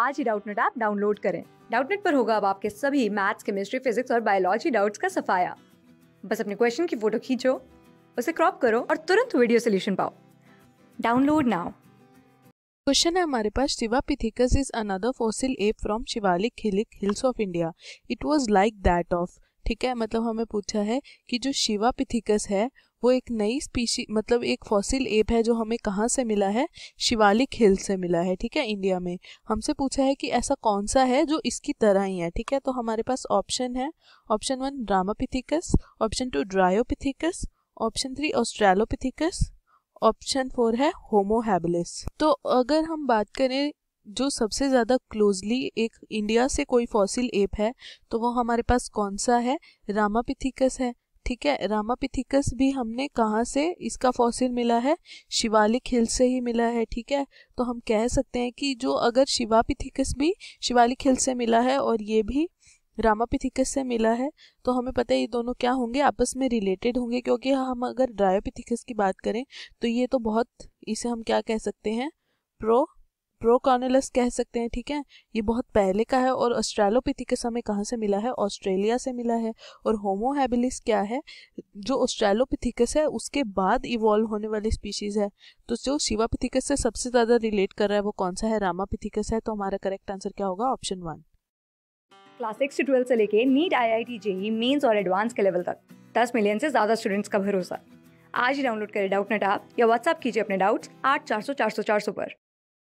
आज ही Doubtnut app download करें डाउटनेट पर होगा अब आपके सभी मैथ्स केमिस्ट्री फिजिक्स और बायोलॉजी डाउट्स का सफाया बस अपने क्वेश्चन की फोटो खींचो उसे क्रॉप करो और तुरंत वीडियो सोल्यूशन पाओ डाउनलोड नाउ क्वेश्चन है हमारे पास sivapithecus is another fossil ape from Shivalik हिलिक hills of India it was like that of ठीक है मतलब हमें पूछा है कि जो शिवा पिथिकस है वो एक नई स्पीशी मतलब एक फॉसिल एप है जो हमें कहाँ से मिला है शिवालिक हिल से मिला है ठीक है इंडिया में हमसे पूछा है कि ऐसा कौन सा है जो इसकी तरह ही है ठीक है तो हमारे पास ऑप्शन है option one dramapithecus option two dryopithecus option three australopithecus option four है होमोहैबलिस तो अगर हम बात करें जो सबसे ज़्यादा क्लोजली एक इंडिया से कोई फॉसिल एप है तो वो हमारे पास कौन सा है रामापिथिकस है ठीक है रामापिथिकस भी हमने कहाँ से इसका फॉसिल मिला है शिवालिक हिल से ही मिला है ठीक है तो हम कह सकते हैं कि जो अगर शिवापिथिकस भी शिवालिक हिल से मिला है और ये भी रामापिथिकस से मिला है तो हमें पता है ये दोनों क्या होंगे आपस में रिलेटेड होंगे क्योंकि हम अगर ड्रायोपिथिकस की बात करें तो ये तो बहुत इसे हम क्या कह सकते हैं प्रो प्रोकॉनलस कह सकते हैं ठीक है ये बहुत पहले का है और ऑस्ट्रेलोपिथिकस समय कहाँ से मिला है ऑस्ट्रेलिया से मिला है और होमोहेबिलिस क्या है जो ऑस्ट्रेलोपिथिकस है उसके बाद इवॉल्व होने वाली स्पीशीज़ है तो जो शिवापिथिकस से सबसे ज़्यादा रिलेट कर रहा है वो कौन सा है रामापिथिकस है तो हमारा करेक्ट आंसर क्या होगा ऑप्शन वन क्लास सिक्स से से लेके NEET IIT JEE mains और एडवांस के लेवल तक दस मिलियन से ज़्यादा स्टूडेंट्स का भरोसा आज ही डाउनलोड करें डाउट नेट आप या व्हाट्सअप कीजिए अपने डाउट्स आठ चार सौ चार सौ चार सौ पर